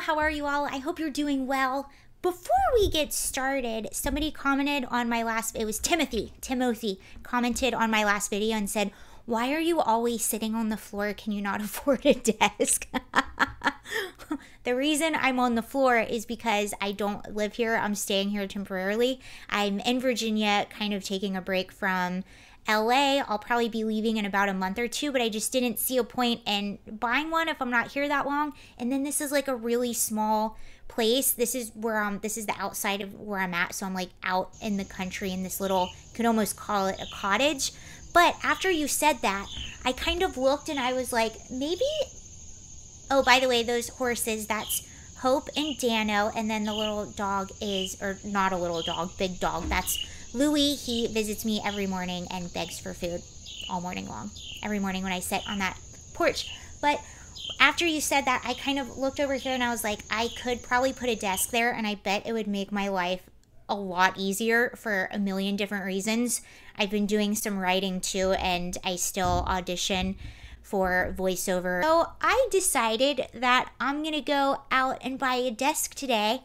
how are you all? I hope you're doing well. Before we get started, somebody commented on my last it was Timothy, Timothy commented on my last video and said, "Why are you always sitting on the floor? Can you not afford a desk?" the reason I'm on the floor is because I don't live here. I'm staying here temporarily. I'm in Virginia kind of taking a break from LA. I'll probably be leaving in about a month or two, but I just didn't see a point in buying one if I'm not here that long. And then this is like a really small place. This is where um this is the outside of where I'm at, so I'm like out in the country in this little You could almost call it a cottage. But after you said that, I kind of looked and I was like, maybe Oh, by the way, those horses, that's Hope and Dano, and then the little dog is, or not a little dog, big dog. That's Louie. He visits me every morning and begs for food all morning long, every morning when I sit on that porch. But after you said that, I kind of looked over here and I was like, I could probably put a desk there, and I bet it would make my life a lot easier for a million different reasons. I've been doing some writing too, and I still audition for voiceover. So I decided that I'm going to go out and buy a desk today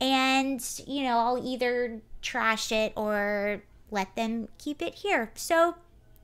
and, you know, I'll either trash it or let them keep it here. So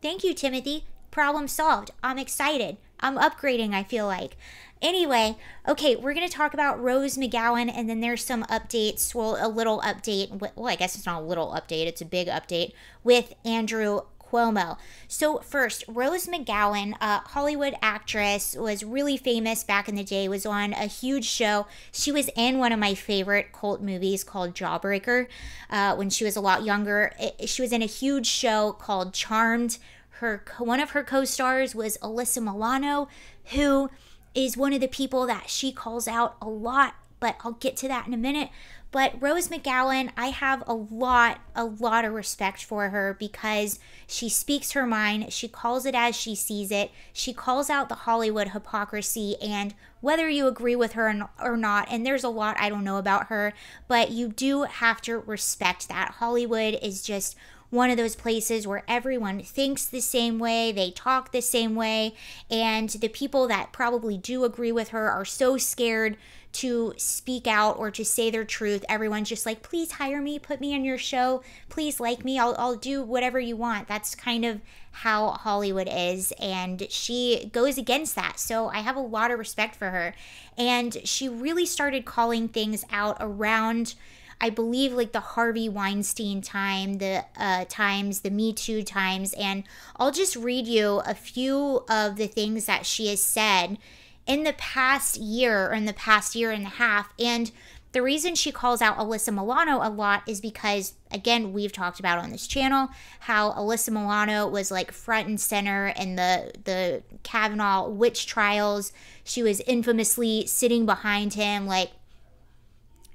thank you, Timothy. Problem solved. I'm excited. I'm upgrading, I feel like. Anyway, okay, we're going to talk about Rose McGowan, and then there's some updates. Well, a little update. Well, I guess it's not a little update, it's a big update with Andrew Cuomo. So, first, Rose McGowan, a Hollywood actress, was really famous back in the day, was on a huge show. She was in one of my favorite cult movies called Jawbreaker uh, when she was a lot younger. It, she was in a huge show called Charmed. Her One of her co stars was Alyssa Milano, who is one of the people that she calls out a lot but I'll get to that in a minute. But Rose McGowan, I have a lot, a lot of respect for her because she speaks her mind. She calls it as she sees it. She calls out the Hollywood hypocrisy and whether you agree with her or not. And there's a lot I don't know about her, but you do have to respect that. Hollywood is just one of those places where everyone thinks the same way, they talk the same way, and the people that probably do agree with her are so scared to speak out or to say their truth. Everyone's just like, please hire me, put me on your show, please like me, I'll, I'll do whatever you want. That's kind of how Hollywood is. And she goes against that. So I have a lot of respect for her. And she really started calling things out around I believe like the Harvey Weinstein time, the uh, times, the Me Too times, and I'll just read you a few of the things that she has said in the past year or in the past year and a half. And the reason she calls out Alyssa Milano a lot is because, again, we've talked about on this channel how Alyssa Milano was like front and center in the the Kavanaugh witch trials. She was infamously sitting behind him, like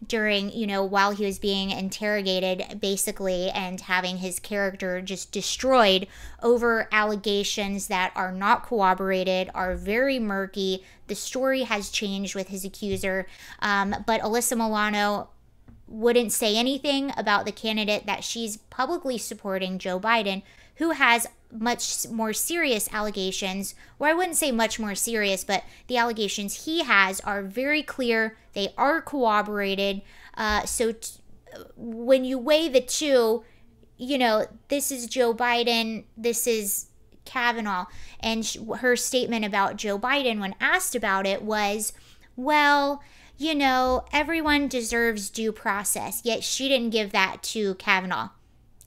during, you know, while he was being interrogated, basically, and having his character just destroyed over allegations that are not corroborated, are very murky. The story has changed with his accuser. Um, but Alyssa Milano wouldn't say anything about the candidate that she's publicly supporting, Joe Biden, who has much more serious allegations, or I wouldn't say much more serious, but the allegations he has are very clear. They are corroborated. Uh, so t- when you weigh the two, you know, this is Joe Biden, this is Kavanaugh. And sh- her statement about Joe Biden when asked about it was, well, you know, everyone deserves due process. Yet she didn't give that to Kavanaugh,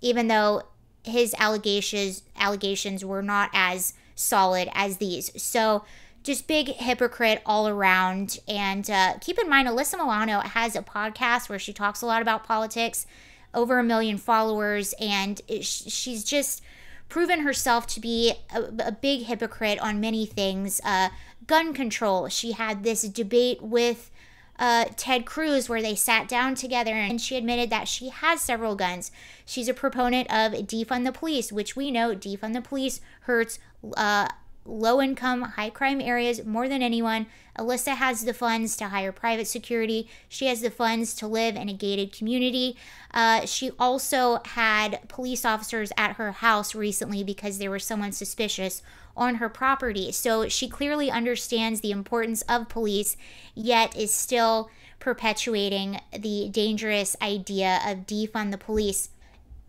even though his allegations allegations were not as solid as these. So just big hypocrite all around. And uh, keep in mind, Alyssa Milano has a podcast where she talks a lot about politics, over a million followers, and it, she's just proven herself to be a, a big hypocrite on many things. Uh, gun control, she had this debate with uh, Ted Cruz, where they sat down together and she admitted that she has several guns. She's a proponent of defund the police, which we know defund the police hurts uh, low income, high crime areas more than anyone. Alyssa has the funds to hire private security. She has the funds to live in a gated community. Uh, she also had police officers at her house recently because there was someone suspicious on her property. So she clearly understands the importance of police, yet is still perpetuating the dangerous idea of defund the police.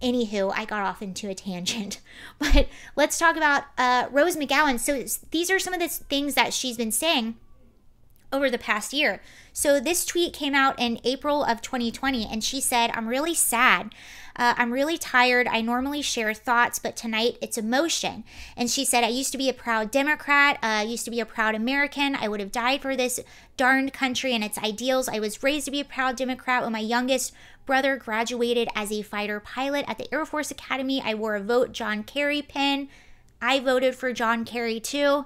Anywho, I got off into a tangent, but let's talk about uh, Rose McGowan. So these are some of the things that she's been saying over the past year. So this tweet came out in April of 2020, and she said, I'm really sad. Uh, I'm really tired. I normally share thoughts, but tonight it's emotion. And she said, I used to be a proud Democrat. Uh, I uh, used to be a proud American. I would have died for this darned country and its ideals. I was raised to be a proud Democrat when my youngest brother graduated as a fighter pilot at the Air Force Academy. I wore a Vote John Kerry pin. I voted for John Kerry too.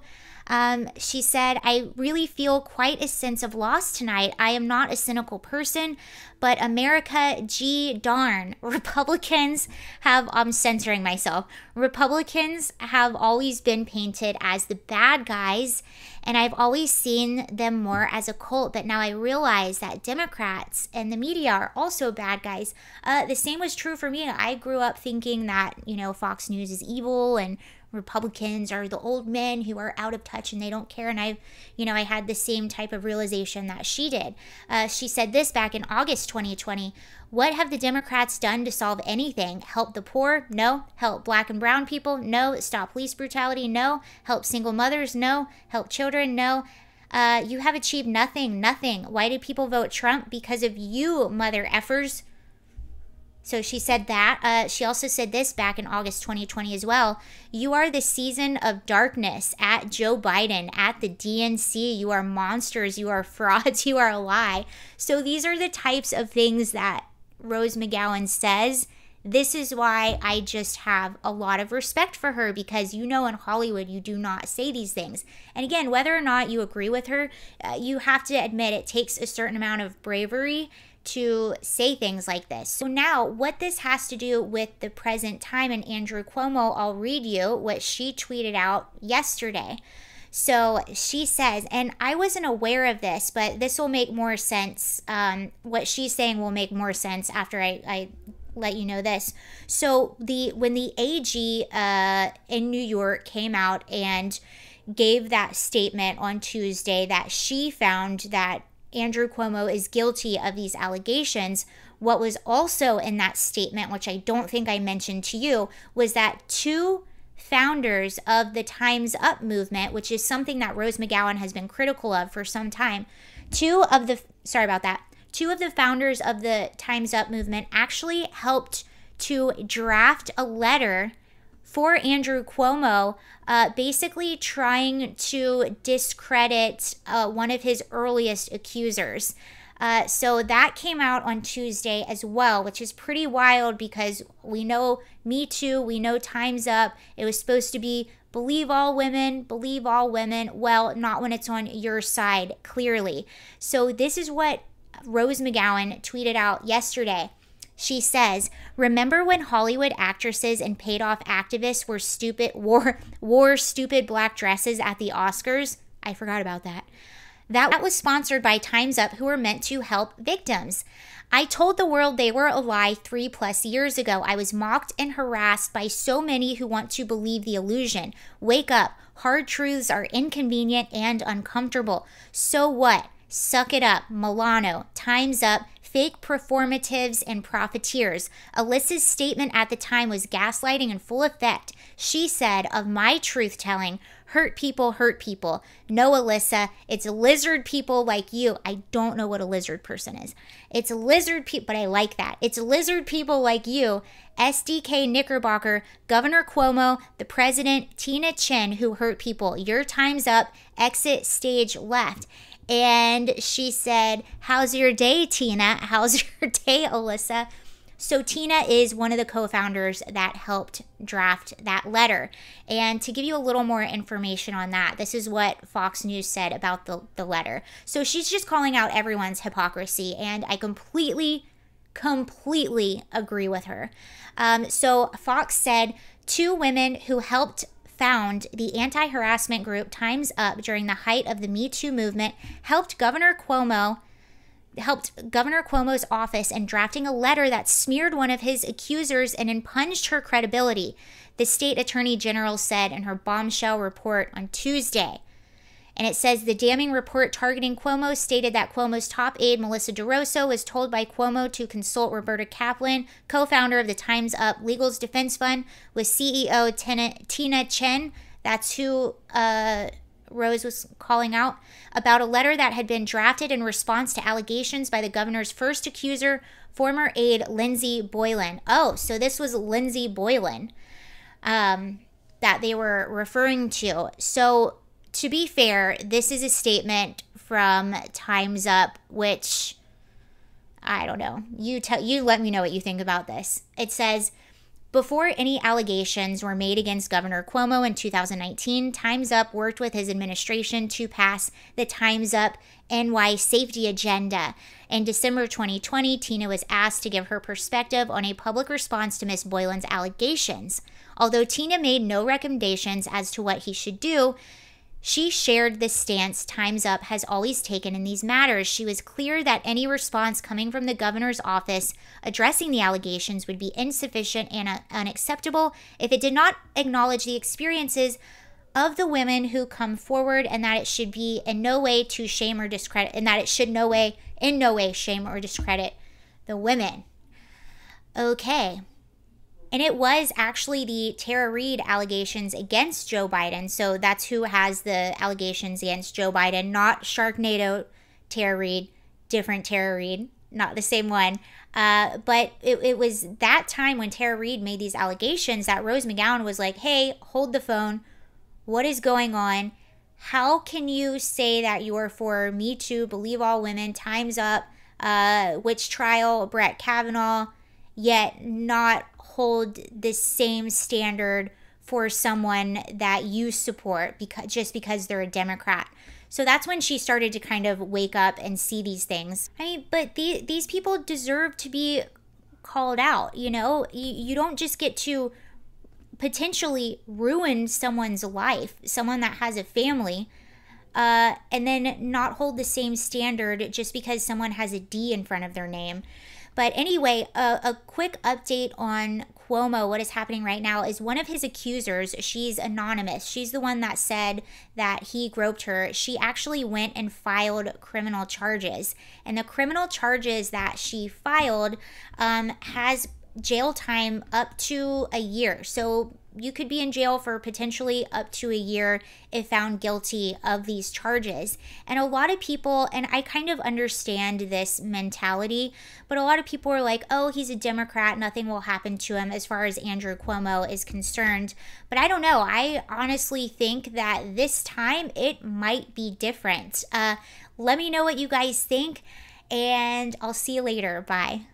Um, she said, I really feel quite a sense of loss tonight. I am not a cynical person, but America, gee darn, Republicans have, I'm censoring myself, Republicans have always been painted as the bad guys. And I've always seen them more as a cult, but now I realize that Democrats and the media are also bad guys. Uh, the same was true for me. I grew up thinking that, you know, Fox News is evil and Republicans are the old men who are out of touch and they don't care. And I, you know, I had the same type of realization that she did. Uh, she said this back in August 2020 what have the Democrats done to solve anything? Help the poor? No. Help black and brown people? No. Stop police brutality? No. Help single mothers? No. Help children? No. Uh, you have achieved nothing, nothing. Why did people vote Trump? Because of you, mother effers. So she said that. Uh, she also said this back in August 2020 as well. You are the season of darkness at Joe Biden, at the DNC. You are monsters. You are frauds. You are a lie. So these are the types of things that Rose McGowan says, this is why I just have a lot of respect for her because you know in Hollywood you do not say these things. And again, whether or not you agree with her, uh, you have to admit it takes a certain amount of bravery to say things like this. So now, what this has to do with the present time and Andrew Cuomo, I'll read you what she tweeted out yesterday. So she says, and I wasn't aware of this, but this will make more sense. Um, what she's saying will make more sense after I, I let you know this. So the when the AG uh, in New York came out and gave that statement on Tuesday that she found that Andrew Cuomo is guilty of these allegations. What was also in that statement, which I don't think I mentioned to you, was that two founders of the Time's Up movement, which is something that Rose McGowan has been critical of for some time. Two of the, sorry about that, two of the founders of the Time's Up movement actually helped to draft a letter for Andrew Cuomo, uh, basically trying to discredit uh, one of his earliest accusers. Uh, so that came out on Tuesday as well, which is pretty wild because we know Me Too, we know Time's Up. It was supposed to be believe all women, believe all women. Well, not when it's on your side, clearly. So this is what Rose McGowan tweeted out yesterday. She says, "Remember when Hollywood actresses and paid-off activists were stupid wore wore stupid black dresses at the Oscars? I forgot about that. That was sponsored by Time's Up, who were meant to help victims. I told the world they were a lie three plus years ago. I was mocked and harassed by so many who want to believe the illusion. Wake up. Hard truths are inconvenient and uncomfortable. So what? Suck it up. Milano. Time's Up fake performatives and profiteers. Alyssa's statement at the time was gaslighting in full effect. She said, Of my truth telling, hurt people hurt people. No, Alyssa, it's lizard people like you. I don't know what a lizard person is. It's lizard people, but I like that. It's lizard people like you, SDK Knickerbocker, Governor Cuomo, the president, Tina Chen, who hurt people. Your time's up. Exit stage left. And she said, How's your day, Tina? How's your day, Alyssa? So Tina is one of the co-founders that helped draft that letter. And to give you a little more information on that, this is what Fox News said about the, the letter. So she's just calling out everyone's hypocrisy, and I completely completely agree with her. Um, so Fox said two women who helped found the anti harassment group Time's Up during the height of the Me Too movement helped Governor Cuomo helped Governor Cuomo's office in drafting a letter that smeared one of his accusers and impugned her credibility, the state attorney general said in her bombshell report on Tuesday. And it says the damning report targeting Cuomo stated that Cuomo's top aide, Melissa DeRosa, was told by Cuomo to consult Roberta Kaplan, co founder of the Time's Up Legal's Defense Fund, with CEO Tina, Tina Chen. That's who. Uh, Rose was calling out about a letter that had been drafted in response to allegations by the governor's first accuser, former aide Lindsay Boylan. Oh, so this was Lindsay Boylan um, that they were referring to. So, to be fair, this is a statement from Time's Up, which I don't know. You tell you let me know what you think about this. It says before any allegations were made against Governor Cuomo in 2019, Time's Up worked with his administration to pass the Time's Up NY safety agenda. In December 2020, Tina was asked to give her perspective on a public response to Ms. Boylan's allegations. Although Tina made no recommendations as to what he should do, she shared the stance Time's Up has always taken in these matters. She was clear that any response coming from the governor's office addressing the allegations would be insufficient and uh, unacceptable if it did not acknowledge the experiences of the women who come forward and that it should be in no way to shame or discredit and that it should no way in no way shame or discredit the women. Okay. And it was actually the Tara Reid allegations against Joe Biden. So that's who has the allegations against Joe Biden, not Sharknado Tara Reid, different Tara Reid, not the same one. Uh, but it, it was that time when Tara Reid made these allegations that Rose McGowan was like, hey, hold the phone. What is going on? How can you say that you are for Me Too, Believe All Women, Time's Up, uh, Witch Trial, Brett Kavanaugh? yet not hold the same standard for someone that you support because just because they're a Democrat. So that's when she started to kind of wake up and see these things. I mean, but the, these people deserve to be called out, you know? You, you don't just get to potentially ruin someone's life, someone that has a family, uh, and then not hold the same standard just because someone has a D in front of their name. But anyway, a, a quick update on Cuomo, what is happening right now is one of his accusers, she's anonymous. She's the one that said that he groped her. She actually went and filed criminal charges. And the criminal charges that she filed um, has jail time up to a year. So you could be in jail for potentially up to a year if found guilty of these charges. And a lot of people, and I kind of understand this mentality, but a lot of people are like, oh, he's a Democrat, nothing will happen to him as far as Andrew Cuomo is concerned. But I don't know. I honestly think that this time it might be different. Uh, let me know what you guys think, and I'll see you later. Bye.